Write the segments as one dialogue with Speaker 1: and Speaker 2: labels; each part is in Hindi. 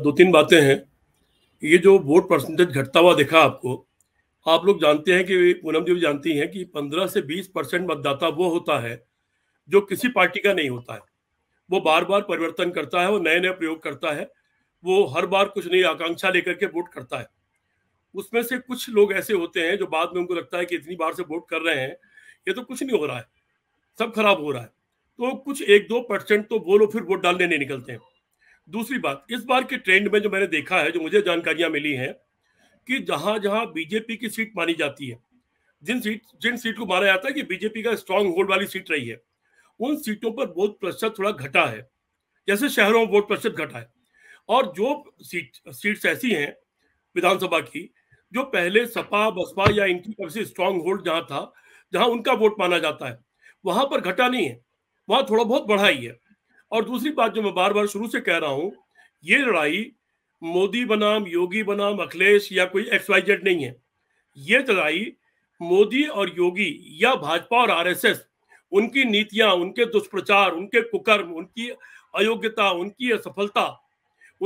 Speaker 1: दो तीन बातें हैं ये जो वोट परसेंटेज घटता हुआ देखा आपको आप लोग जानते हैं कि पूनम जी भी जानती हैं कि 15 से 20 परसेंट मतदाता वो होता है जो किसी पार्टी का नहीं होता है वो बार बार परिवर्तन करता है वो नए नए प्रयोग करता है वो हर बार कुछ नई आकांक्षा लेकर के वोट करता है उसमें से कुछ लोग ऐसे होते हैं जो बाद में उनको लगता है कि इतनी बार से वोट कर रहे हैं ये तो कुछ नहीं हो रहा है सब खराब हो रहा है तो कुछ एक दो परसेंट तो वो लोग फिर वोट डालने नहीं निकलते हैं दूसरी बात इस बार के ट्रेंड में जो मैंने देखा है जो मुझे जानकारियां मिली हैं कि जहां जहां बीजेपी की सीट मानी जाती है जिन सीट जिन सीट को माना जाता है कि बीजेपी का स्ट्रांग होल्ड वाली सीट रही है उन सीटों पर वोट प्रतिशत थोड़ा घटा है जैसे शहरों में वोट प्रतिशत घटा है और जो सीट सीट्स ऐसी हैं विधानसभा की जो पहले सपा बसपा या इनकी तरफ से स्ट्रांग होल्ड जहां था जहां उनका वोट माना जाता है वहां पर घटा नहीं है वहां थोड़ा बहुत बढ़ा ही है और दूसरी बात जो मैं बार बार शुरू से कह रहा हूं ये लड़ाई मोदी बनाम योगी बनाम अखिलेश या कोई एक्स वाई जेड नहीं है ये लड़ाई मोदी और योगी या भाजपा और आरएसएस उनकी नीतियां उनके दुष्प्रचार उनके कुकर्म उनकी अयोग्यता उनकी असफलता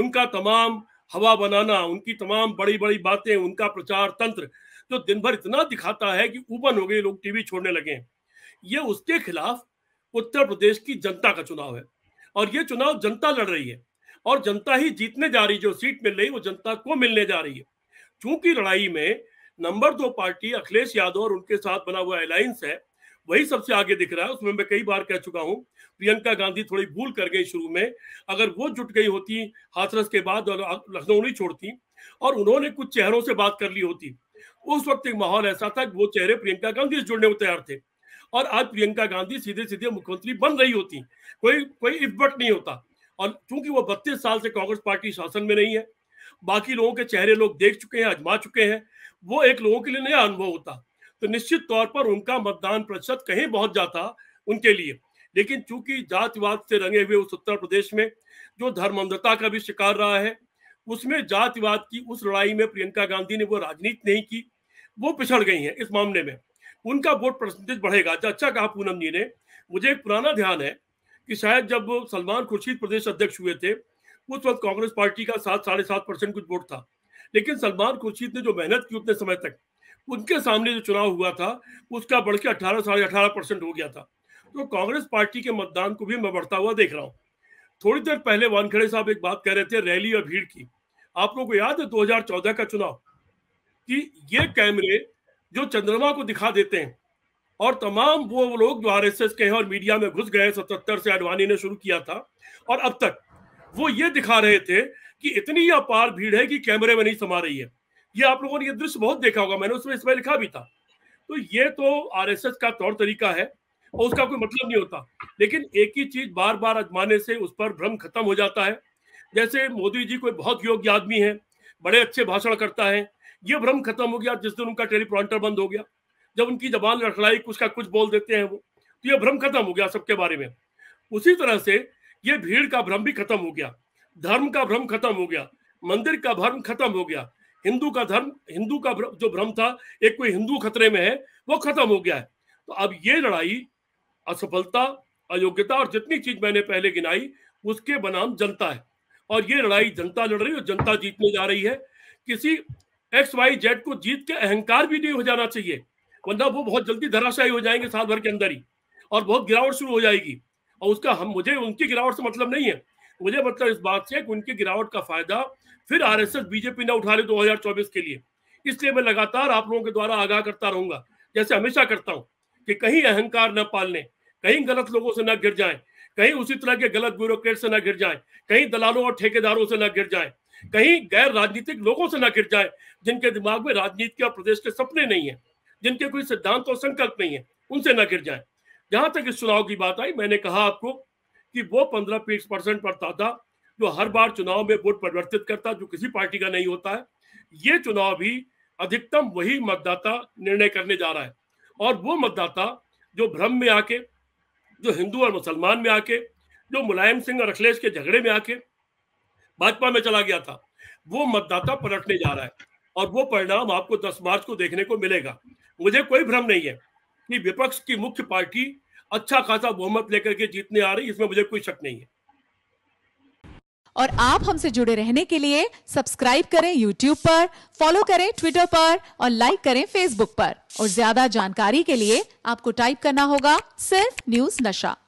Speaker 1: उनका तमाम हवा बनाना उनकी तमाम बड़ी बड़ी बातें उनका प्रचार तंत्र जो तो दिन भर इतना दिखाता है कि ऊपन हो गए लोग टीवी छोड़ने लगे ये उसके खिलाफ उत्तर प्रदेश की जनता का चुनाव है और ये चुनाव जनता लड़ रही है और जनता ही जीतने जा रही जो सीट मिल रही वो जनता को मिलने जा रही है चूंकि लड़ाई में नंबर दो पार्टी अखिलेश यादव और उनके साथ बना हुआ अलायंस है वही सबसे आगे दिख रहा है उसमें मैं कई बार कह चुका हूं प्रियंका गांधी थोड़ी भूल कर गई शुरू में अगर वो जुट गई होती हाथरस के बाद और लखनऊ नहीं छोड़ती और उन्होंने कुछ चेहरों से बात कर ली होती उस वक्त एक माहौल ऐसा था कि वो चेहरे प्रियंका गांधी से जुड़ने को तैयार थे और आज प्रियंका गांधी सीधे सीधे मुख्यमंत्री बन रही होती कोई कोई इफबट नहीं होता और चूंकि वो बत्तीस साल से कांग्रेस पार्टी शासन में नहीं है बाकी लोगों के चेहरे लोग देख चुके हैं आजमा चुके हैं वो एक लोगों के लिए नया अनुभव होता तो निश्चित तौर पर उनका मतदान प्रतिशत कहीं बहुत जाता उनके लिए लेकिन चूंकि जातिवाद से रंगे हुए उस उत्तर प्रदेश में जो धर्मांधता का भी शिकार रहा है उसमें जातिवाद की उस लड़ाई में प्रियंका गांधी ने वो राजनीति नहीं की वो पिछड़ गई है इस मामले में उनका वोट परसेंटेज बढ़ेगा अच्छा, अच्छा कहा पूनम जी ने मुझे एक पुराना ध्यान है कि शायद जब सलमान खुर्शीद प्रदेश अध्यक्ष हुए थे उस वक्त कांग्रेस पार्टी का सात साढ़े सात परसेंट कुछ वोट था लेकिन सलमान खुर्शीद ने जो मेहनत की उतने समय तक उनके सामने जो चुनाव हुआ था उसका बढ़ के अठारह साढ़े अठारह परसेंट हो गया था तो कांग्रेस पार्टी के मतदान को भी मैं बढ़ता हुआ देख रहा हूँ थोड़ी देर पहले वानखेड़े साहब एक बात कह रहे थे रैली और भीड़ की आप लोग को याद है 2014 का चुनाव कि ये कैमरे जो चंद्रमा को दिखा देते हैं और तमाम वो लोग जो आर के हैं और मीडिया में घुस गए सतहत्तर से अडवाणी ने शुरू किया था और अब तक वो ये दिखा रहे थे कि इतनी अपार भीड़ है कि कैमरे में नहीं समा रही है ये आप लोगों ने ये दृश्य बहुत देखा होगा मैंने उसमें इसमें लिखा भी था तो ये तो आर का तौर तरीका है और उसका कोई मतलब नहीं होता लेकिन एक ही चीज बार बार आजमाने से उस पर भ्रम खत्म हो जाता है जैसे मोदी जी कोई बहुत योग्य आदमी है बड़े अच्छे भाषण करता है ये भ्रम खत्म हो गया जिस दिन उनका टेलीप्रॉन्टर बंद हो गया जब उनकी जबान लड़खड़ाई कुछ का कुछ बोल देते हैं वो तो ये भ्रम खत्म हो गया सबके बारे में उसी तरह से ये भीड़ का भ्रम भी खत्म हो गया धर्म का भ्रम खत्म हो गया मंदिर का भ्रम खत्म हो गया हिंदू का धर्म हिंदू का भ्रम, जो भ्रम था एक कोई हिंदू खतरे में है वो खत्म हो गया है तो अब ये लड़ाई असफलता अयोग्यता और जितनी चीज मैंने पहले गिनाई उसके बनाम जनता है और ये लड़ाई जनता लड़ रही है और जनता जीतने जा रही है किसी एक्स वाई जेड को जीत के अहंकार भी नहीं हो जाना चाहिए वरना वो बहुत जल्दी धराशायी हो जाएंगे साल भर के अंदर ही और बहुत गिरावट शुरू हो जाएगी और उसका हम मुझे उनकी गिरावट से मतलब नहीं है मुझे मतलब इस बात से कि उनकी गिरावट का फायदा फिर आर बीजेपी ने उठा ले दो के लिए इसलिए मैं लगातार आप लोगों के द्वारा आगाह करता रहूंगा जैसे हमेशा करता हूँ कि कहीं अहंकार न पालने कहीं गलत लोगों से न गिर जाए कहीं उसी तरह के गलत ब्यूरोक्रेट से न गिर जाए कहीं दलालों और ठेकेदारों से न गिर जाए कहीं गैर राजनीतिक लोगों से ना गिर जाए जिनके दिमाग में राजनीति और प्रदेश के सपने नहीं है जिनके कोई सिद्धांत और संकल्प नहीं है उनसे ना गिर जाए जहां तक इस चुनाव की बात आई मैंने कहा आपको कि वो पंद्रह परसेंट पड़ता था जो हर बार चुनाव में वोट परिवर्तित करता जो किसी पार्टी का नहीं होता है ये चुनाव भी अधिकतम वही मतदाता निर्णय करने जा रहा है और वो मतदाता जो भ्रम में आके जो हिंदू और मुसलमान में आके जो मुलायम सिंह और अखिलेश के झगड़े में आके भाजपा में चला गया था वो मतदाता पलटने जा रहा है और वो परिणाम आपको 10 मार्च को देखने को मिलेगा मुझे कोई भ्रम नहीं है कि विपक्ष की मुख्य पार्टी अच्छा खासा बहुमत लेकर के जीतने आ रही इसमें मुझे कोई शक नहीं है और आप हमसे जुड़े रहने के लिए सब्सक्राइब करें यूट्यूब पर फॉलो करें ट्विटर पर और लाइक करें फेसबुक पर और ज्यादा जानकारी के लिए आपको टाइप करना होगा सिर्फ न्यूज नशा